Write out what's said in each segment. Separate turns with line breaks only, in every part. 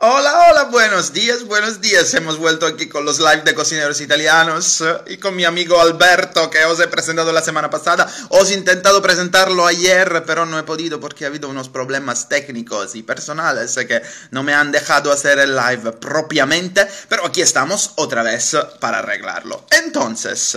Hola, hola, buenos días, buenos días. Hemos vuelto aquí con los live de cocineros italianos eh, y con mi amigo Alberto que os he presentado la semana pasada. Os he intentado presentarlo ayer, pero no he podido porque ha habido unos problemas técnicos y personales eh, que no me han dejado hacer el live propiamente, pero aquí estamos otra vez eh, para arreglarlo. Entonces,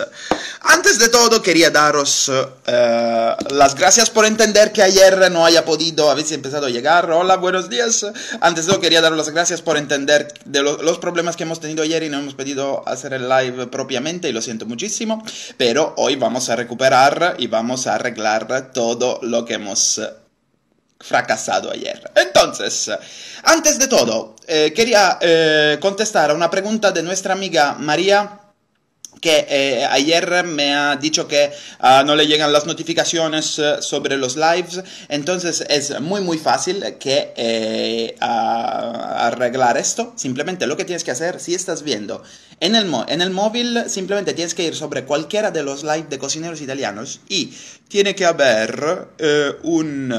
antes de todo quería daros las gracias por entender que ayer no haya podido, habéis empezado a llegar. Hola, buenos días. Antes de todo quería daros las gracias por entender de los problemas que hemos tenido ayer y no hemos pedido hacer el live propiamente y lo siento muchísimo, pero hoy vamos a recuperar y vamos a arreglar todo lo que hemos eh, fracasado ayer. Entonces, antes de todo, eh, quería eh, contestar a una pregunta de nuestra amiga María que eh, ayer me ha dicho que ah, no le llegan las notificaciones eh, sobre los lives, entonces es muy muy fácil que eh, arreglar esto. Simplemente lo que tienes que hacer, si estás viendo en el, en el móvil, simplemente tienes que ir sobre cualquiera de los lives de cocineros italianos y tiene que haber un,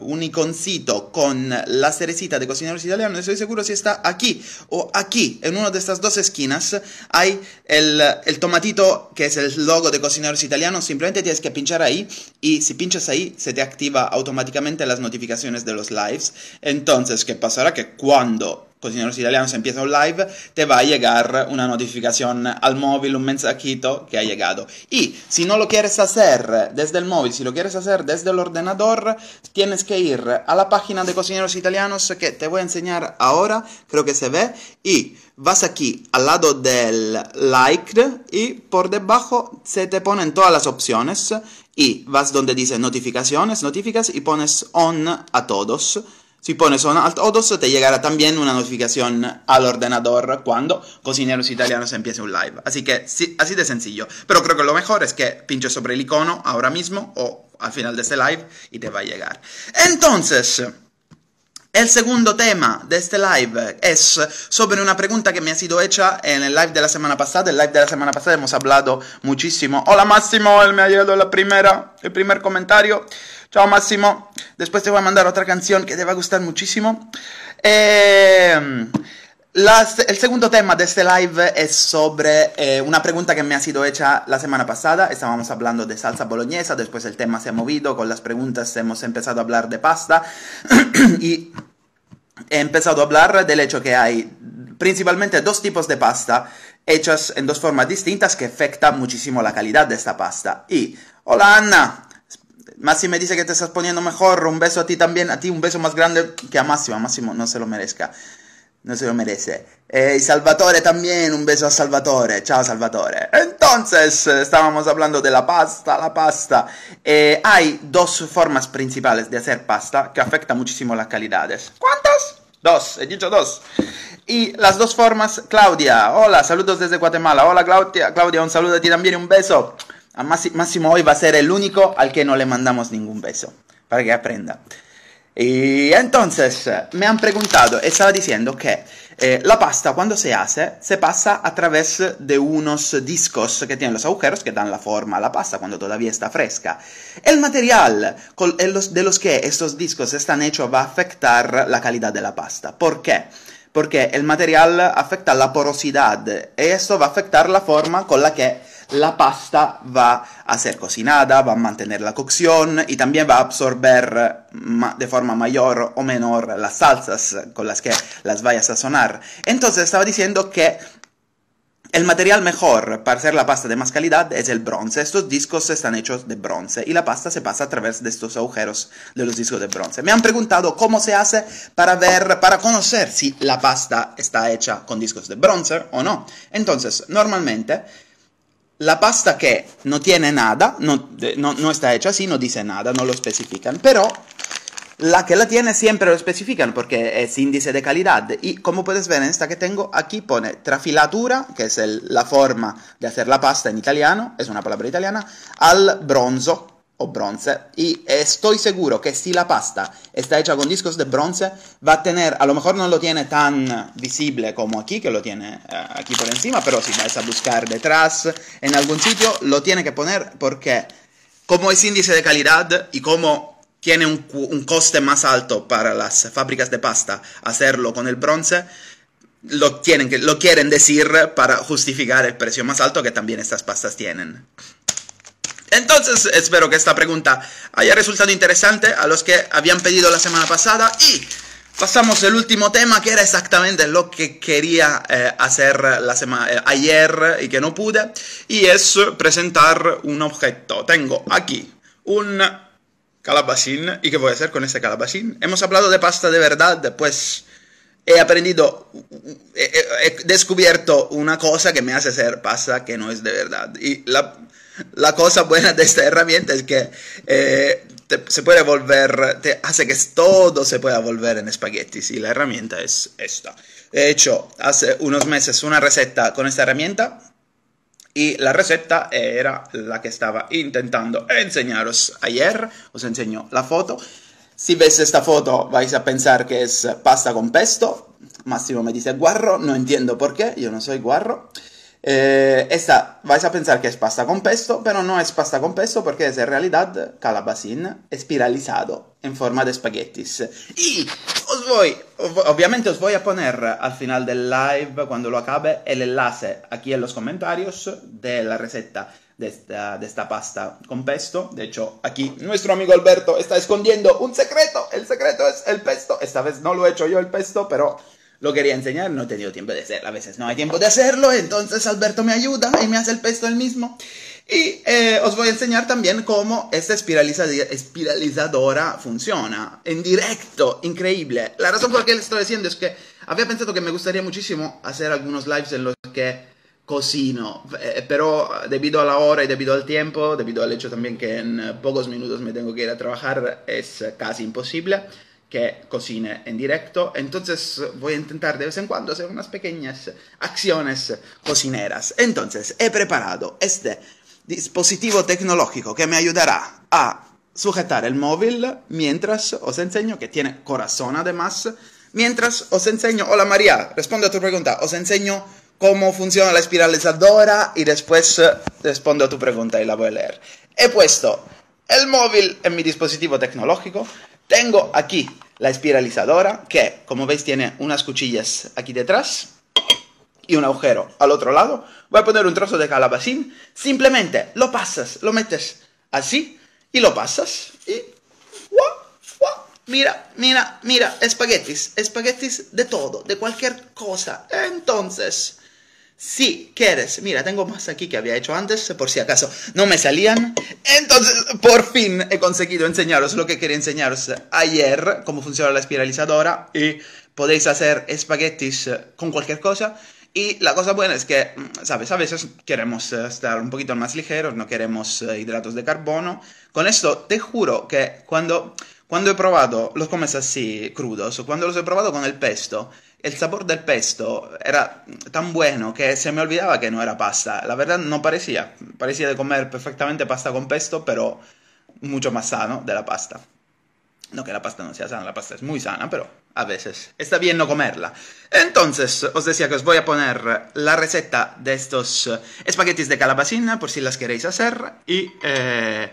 un iconcito con la cerecita de cocineros italianos. Estoy seguro si está aquí o aquí, en una de estas dos esquinas, hay el, el tomatito, que es el logo de cocineros italianos, simplemente tienes que pinchar ahí y si pinchas ahí se te activa automáticamente las notificaciones de los lives. Entonces, ¿qué pasará? Que cuando cocineros pues, italianos empieza un live, te va a llegar una notificación al móvil, un mensajito que ha llegado. Y si no lo quieres hacer desde el móvil, si lo quieres hacer desde el ordenador, tienes que ir a la página de cocineros italianos que te voy a enseñar ahora, creo que se ve, y vas aquí al lado del like y por debajo se te ponen todas las opciones y vas donde dice notificaciones, notificas y pones on a todos si pones un Alt O te llegará también una notificación al ordenador cuando Cocineros Italianos empiece un live. Así que así de sencillo. Pero creo que lo mejor es que pinches sobre el icono ahora mismo o al final de este live y te va a llegar. Entonces... El segundo tema de este live es sobre una pregunta que me ha sido hecha en el live de la semana pasada. En el live de la semana pasada hemos hablado muchísimo. Hola Máximo, él me ha llegado la primera, el primer comentario. Chao, Máximo. Después te voy a mandar otra canción que te va a gustar muchísimo. Em, el segundo tema de este live es sobre eh, una pregunta que me ha sido hecha la semana pasada. Estábamos hablando de salsa bolognesa, después el tema se ha movido, con las preguntas hemos empezado a hablar de pasta y he empezado a hablar del hecho que hay principalmente dos tipos de pasta hechas en dos formas distintas que afecta muchísimo la calidad de esta pasta. Y, hola Anna! Massi me dice que te estás poniendo mejor. Un beso a ti también. A ti un beso más grande que a Máximo. A Máximo no se lo merezca. No se lo merece. Eh, y Salvatore también. Un beso a Salvatore. Chao Salvatore. Entonces, eh, estábamos hablando de la pasta. La pasta. Eh, hay dos formas principales de hacer pasta que afectan muchísimo las calidades. ¿Cuántas? Dos. He dicho dos. Y las dos formas, Claudia. Hola, saludos desde Guatemala. Hola Claudia. Claudia, un saludo a ti también. Un beso. A Máximo hoy va a ser el único al que no le mandamos ningún beso, para que aprenda. Y entonces me han preguntado, estaba diciendo que eh, la pasta cuando se hace, se pasa a través de unos discos que tienen los agujeros que dan la forma a la pasta cuando todavía está fresca. El material con, eh, los, de los que estos discos están hechos va a afectar la calidad de la pasta. ¿Por qué? Porque el material afecta la porosidad y esto va a afectar la forma con la que la pasta va a ser cocinada, va a mantener la cocción y también va a absorber de forma mayor o menor las salsas con las que las vaya a sazonar. Entonces estaba diciendo que el material mejor para hacer la pasta de más calidad es el bronce. Estos discos están hechos de bronce y la pasta se pasa a través de estos agujeros de los discos de bronce. Me han preguntado cómo se hace para ver, para conocer si la pasta está hecha con discos de bronce o no. Entonces, normalmente la pasta che non tiene nada, non no, no, está hecha así, no dice nada, non lo especifican, però la che la tiene sempre lo especifican perché è índice di calidad. E come puedes ver en esta que tengo, qui pone trafilatura, che è la forma di fare la pasta in italiano, è una parola italiana, al bronzo, o bronce. Y estoy seguro que si la pasta está hecha con discos de bronce, va a tener, a lo mejor no lo tiene tan visible como aquí, que lo tiene eh, aquí por encima, pero si vais a buscar detrás, en algún sitio, lo tiene que poner porque como es índice de calidad y como tiene un, coste más alto para las fábricas de pasta hacerlo con el bronce, lo, tienen que, lo quieren decir para justificar el precio más alto que también estas pastas tienen. Entonces, espero que esta pregunta haya resultado interesante a los que habían pedido la semana pasada y pasamos al último tema que era exactamente lo que quería eh, hacer la semana eh, ayer y que no pude y es presentar un objeto. Tengo aquí un calabacín y qué voy a hacer con ese calabacín. Hemos hablado de pasta de verdad, pues he aprendido, he, he descubierto una cosa que me hace ser pasta que no es de verdad y la la cosa buena de esta herramienta es que eh, se puede volver, te hace que todo se pueda volver en espaguetis y la herramienta es esta. He hecho hace unos meses una receta con esta herramienta y la receta era la que estaba intentando enseñaros ayer. Os enseño la foto. Si ves esta foto vais a pensar que es pasta con pesto. Máximo me dice guarro, no entiendo por qué, yo no soy guarro. Eh, esta vais a pensar que es pasta con pesto, pero no es pasta con pesto porque es en realidad calabacín espiralizado en forma de espaguetis. Y os voy, obviamente os voy a poner al final del live, cuando lo acabe, el enlace aquí en los comentarios de la receta de de esta pasta con pesto. De hecho, aquí nuestro amigo Alberto está escondiendo un secreto. El secreto es el pesto. Esta vez no lo he hecho yo el pesto, pero lo quería enseñar, no he tenido tiempo de hacerlo. A veces no hay tiempo de hacerlo, entonces Alberto me ayuda y me hace el pesto él mismo. Y eh, os voy a enseñar también cómo esta espiralizadora funciona en directo, increíble. La razón por la que les estoy diciendo es que había pensado que me gustaría muchísimo hacer algunos lives en los que cocino, eh, pero debido a la hora y debido al tiempo, debido al hecho también que en pocos minutos me tengo que ir a trabajar, es casi imposible que cocine en directo. Entonces voy a intentar de vez en cuando hacer unas pequeñas acciones cocineras. Entonces he preparado este dispositivo tecnológico que me ayudará a sujetar el móvil mientras os enseño, que tiene corazón además, mientras os enseño, hola María, responde a tu pregunta, os enseño cómo funciona la espiralizadora y después eh, respondo a tu pregunta y la voy a leer. He puesto el móvil en mi dispositivo tecnológico, tengo aquí la espiralizadora que, como veis, tiene unas cuchillas aquí detrás y un agujero al otro lado. Voy a poner un trozo de calabacín. Simplemente lo pasas, lo metes así y lo pasas y... Mira, mira, mira, espaguetis, espaguetis de todo, de cualquier cosa. Entonces, si quieres, mira, tengo más aquí que había hecho antes, por si acaso no me salían. Entonces, por fin he conseguido enseñaros lo que quería enseñaros ayer, cómo funciona la espiralizadora y podéis hacer espaguetis eh, con cualquier cosa. Y la cosa buena es que, mm, sabes, a veces queremos eh, estar un poquito más ligeros, no queremos eh, hidratos de carbono. Con esto te juro que cuando, cuando he probado los comes así crudos, o cuando los he probado con el pesto, el sabor del pesto era tan bueno que se me olvidaba que no era pasta. La verdad no parecía. Parecía de comer perfectamente pasta con pesto, pero mucho más sano de la pasta. No que la pasta no sea sana, la pasta es muy sana, pero a veces está bien no comerla. Entonces, os decía que os voy a poner la receta de estos espaguetis de calabacina, por si las queréis hacer. Y eh,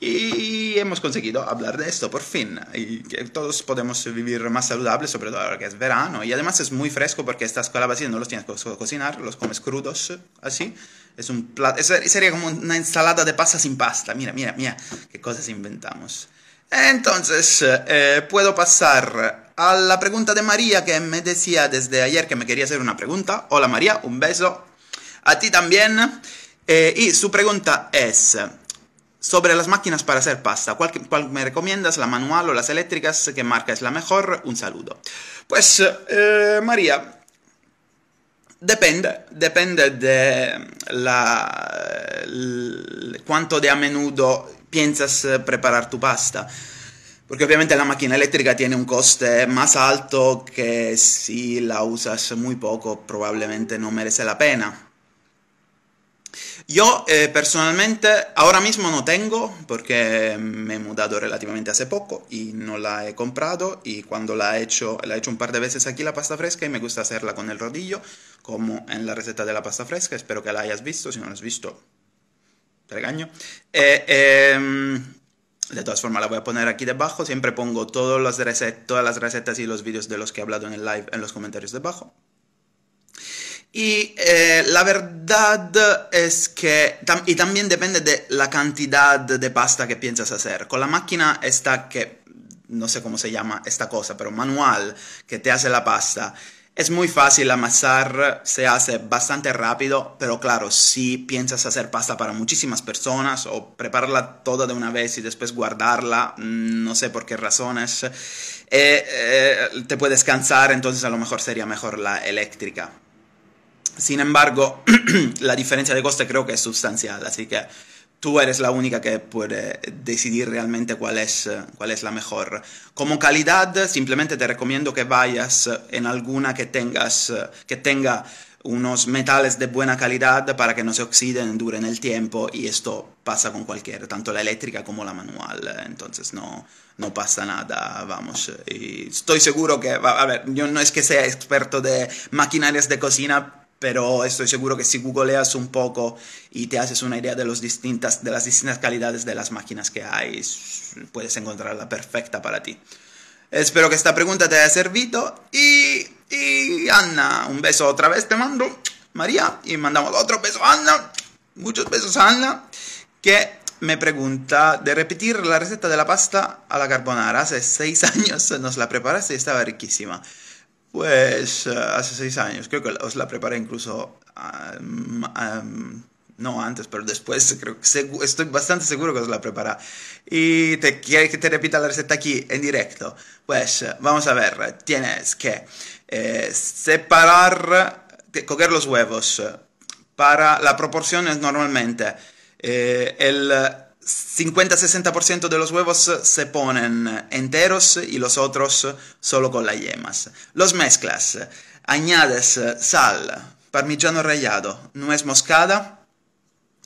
y hemos conseguido hablar de esto por fin. Y todos podemos vivir más saludables, sobre todo ahora que es verano. Y además es muy fresco porque estas vacía no los tienes que cocinar, los comes crudos, así. Es un plato, sería como una ensalada de pasta sin pasta. Mira, mira, mira, qué cosas inventamos. Entonces, eh, puedo pasar a la pregunta de María que me decía desde ayer que me quería hacer una pregunta. Hola María, un beso. A ti también. Eh, y su pregunta es... Sobre las máquinas para hacer pasta, ¿cuál, me recomiendas? ¿La manual o las eléctricas? ¿Qué marca es la mejor? Un saludo. Pues, eh, eh, María, depende, depende de la, eh, cuánto de a menudo piensas preparar tu pasta. Porque obviamente la máquina eléctrica tiene un coste más alto que si la usas muy poco probablemente no merece la pena. Yo eh, personalmente ahora mismo no tengo porque me he mudado relativamente hace poco y no la he comprado y cuando la he hecho, la he hecho un par de veces aquí la pasta fresca y me gusta hacerla con el rodillo como en la receta de la pasta fresca, espero que la hayas visto, si no la has visto, te regaño. Eh, em, de todas formas, la voy a poner aquí debajo. Siempre pongo todas las, recetas, todas las recetas y los vídeos de los que he hablado en el live en los comentarios debajo. Y eh, la verdad es que, y también depende de la cantidad de pasta que piensas hacer. Con la máquina esta que, no sé cómo se llama esta cosa, pero manual, que te hace la pasta. Es muy fácil amasar, se hace bastante rápido, pero claro, si piensas hacer pasta para muchísimas personas o prepararla toda de una vez y después guardarla, mm, no sé por qué razones, eh, eh, te puedes cansar, entonces a lo mejor sería mejor la eléctrica. Sin embargo, la diferencia de coste creo que es sustancial, así que tú eres la única que puede decidir realmente cuál es, eh, cuál es la mejor. Como calidad, simplemente te recomiendo que vayas eh, en alguna que, tengas, eh, que tenga unos metales de buena calidad para que no se oxiden, duren el tiempo y esto pasa con cualquier, tanto la eléctrica como la manual, entonces no, no pasa nada, vamos. Y estoy seguro que, a ver, yo no es que sea experto de maquinarias de cocina, pero estoy seguro que si googleas un poco y te haces una idea de, los distintas, de las distintas calidades de las máquinas que hay, puedes encontrar la perfecta para ti. Espero que esta pregunta te haya servido y, y Ana, un beso otra vez te mando, María, y mandamos otro beso a Ana, muchos besos a Ana, que me pregunta de repetir la receta de la pasta a la carbonara. Hace seis años nos la preparaste y estaba riquísima. Pues eh, hace seis años, creo que os la preparé incluso, no antes, pero después, creo que estoy bastante seguro que os la preparé. Y te quiero que te repita la receta aquí en directo. Pues eh, vamos a ver, tienes que eh, separar, coger los huevos para la proporción es normalmente el 50-60% de los huevos se ponen enteros y los otros solo con las yemas. Los mezclas, añades sal, parmigiano rallado, nuez moscada,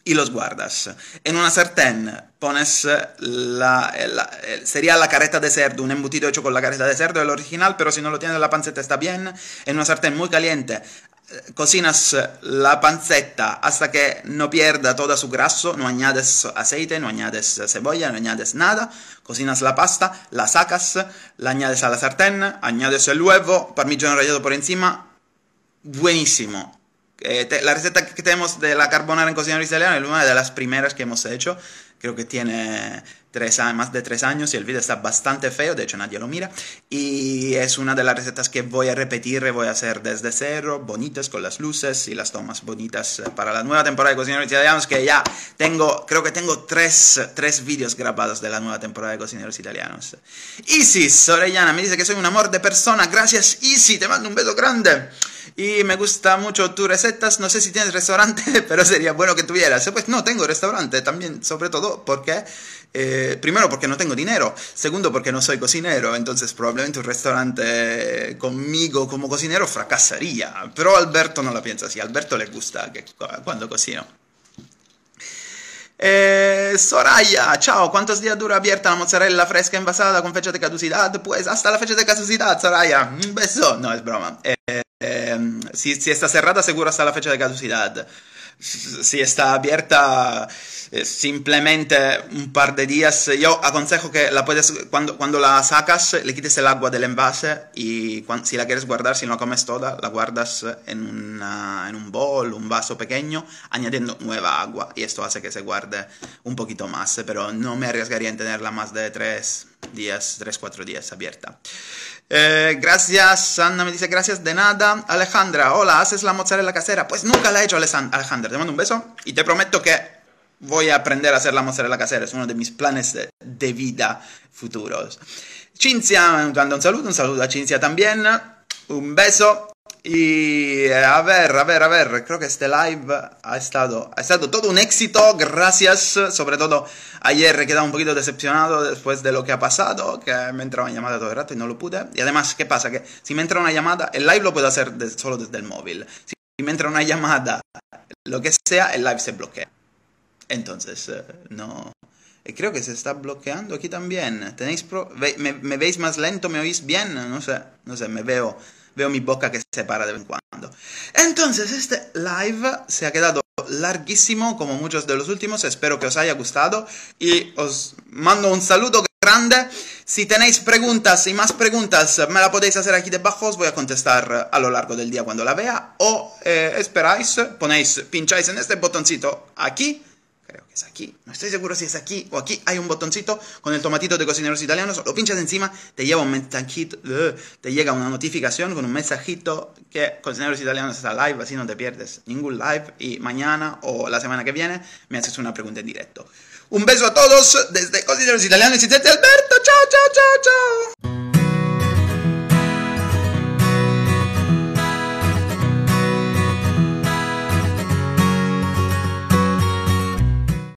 y los guardas. En una sartén pones la, sería la careta de cerdo, un embutido hecho con la careta de cerdo, el original, pero si no lo tienes la panceta está bien. En una sartén muy caliente cocinas eh, la panceta hasta que no pierda toda su graso, no añades aceite, no añades cebolla, no añades nada, cocinas la pasta, la sacas, la añades a la sartén, añades el huevo, parmigiano rallado por encima, buenísimo. Eh, la receta que tenemos de la carbonara en cocina italiana es una de las primeras que hemos hecho, creo que tiene tres, más de tres años y el video está bastante feo, de hecho nadie lo mira. Y es una de las recetas que voy a repetir, voy a hacer desde cero, bonitas con las luces y las tomas bonitas eh, para la nueva temporada de Cocineros Italianos, que ya tengo, creo que tengo tres, vídeos grabados de la nueva temporada de Cocineros Italianos. Isis Sorellana me dice que soy un amor de persona, gracias Isis, te mando un beso grande. Y me gusta mucho tus recetas. No sé si tienes restaurante, pero sería bueno que tuvieras. Pues no, tengo restaurante también, sobre todo porque Eh, primero porque no tengo dinero, segundo porque no soy cocinero, entonces probablemente un restaurante conmigo como cocinero fracasaría. Pero Alberto no la piensa así, Alberto le gusta que, cuando cocino. Eh, Soraya, ciao, ¿cuántos días dura abierta la mozzarella fresca envasada con fecha de caducidad? Pues hasta la fecha de caducidad, Soraya. Un beso. No, es broma. Eh, eh si, si, está cerrada, seguro hasta la fecha de caducidad. si está abierta eh, simplemente un par de días. Yo aconsejo que la puedes, cuando, cuando la sacas, le quites el agua del envase y si la quieres guardar, si no la comes toda, la guardas en, en un bol, un vaso pequeño, añadiendo nueva agua. Y esto hace que se guarde un poquito más, pero no me arriesgaría en tenerla más de tres días, 3, 4 días abierta. Eh, gracias, Ana me dice gracias de nada. Alejandra, hola, ¿haces la mozzarella casera? Pues nunca la he hecho, Alejandra. Te mando un beso y te prometo que voy a aprender a hacer la mozzarella casera. Es uno de mis planes de, vida futuros. Cinzia, manda un saludo, un saludo a Cinzia también. Un beso y eh, a ver, a ver, a ver, creo que este live ha estado, ha estado todo un éxito, gracias, sobre todo ayer quedado un poquito decepcionado después de lo que ha pasado, que me entraba una llamada todo el rato y no lo pude. Y además, ¿qué pasa? Que si me entra una llamada, el live lo puedo hacer solo desde el móvil. Si me entra una llamada, lo que sea, el live se bloquea. Entonces, eh, no, y eh, creo que se está bloqueando aquí también. ¿Tenéis me, veis más lento? ¿Me oís bien? No sé, no sé, me veo, veo mi boca que se para de vez en cuando. Entonces, este live se ha quedado larguísimo, como muchos de los últimos. Espero que os haya gustado y os mando un saludo grande. Si tenéis preguntas y más preguntas, me la podéis hacer aquí debajo, os voy a contestar a lo largo del día cuando la vea. O eh, esperáis, ponéis, pincháis en este botoncito aquí es aquí, no estoy seguro si es aquí o aquí, hay un botoncito con el tomatito de cocineros italianos, lo pinchas encima, te lleva un mensajito, eh, te llega una notificación con un mensajito que cocineros italianos está live, así no te pierdes ningún live y mañana o la semana que viene me haces una pregunta en directo. Un beso a todos desde Cocineros Italianos y desde Alberto, chao, chao, chao, chao.